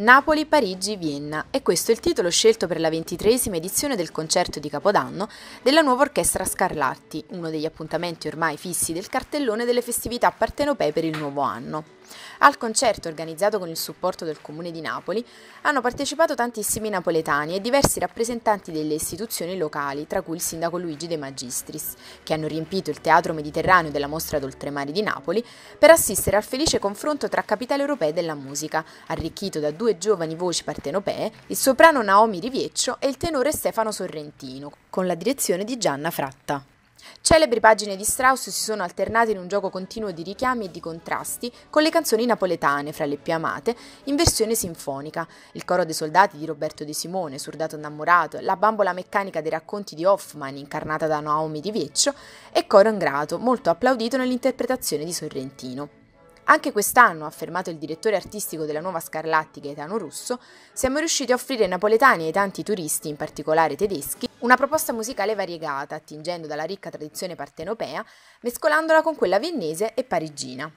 Napoli, Parigi, Vienna e questo è il titolo scelto per la ventitresima edizione del concerto di Capodanno della nuova Orchestra Scarlatti, uno degli appuntamenti ormai fissi del cartellone delle festività partenopee per il nuovo anno. Al concerto organizzato con il supporto del Comune di Napoli hanno partecipato tantissimi napoletani e diversi rappresentanti delle istituzioni locali, tra cui il sindaco Luigi De Magistris, che hanno riempito il teatro mediterraneo della mostra d'oltremare di Napoli per assistere al felice confronto tra capitali europee della musica, arricchito da due giovani voci partenopee, il soprano Naomi Rivieccio e il tenore Stefano Sorrentino, con la direzione di Gianna Fratta. Celebri pagine di Strauss si sono alternate in un gioco continuo di richiami e di contrasti con le canzoni napoletane, fra le più amate, in versione sinfonica. Il coro dei soldati di Roberto De Simone, Surdato innamorato, la bambola meccanica dei racconti di Hoffman, incarnata da Naomi Di Veccio, e Coro Ingrato, molto applaudito nell'interpretazione di Sorrentino. Anche quest'anno, ha affermato il direttore artistico della Nuova Scarlatti Gaetano Russo, siamo riusciti a offrire ai napoletani e ai tanti turisti, in particolare tedeschi, una proposta musicale variegata, attingendo dalla ricca tradizione partenopea, mescolandola con quella viennese e parigina.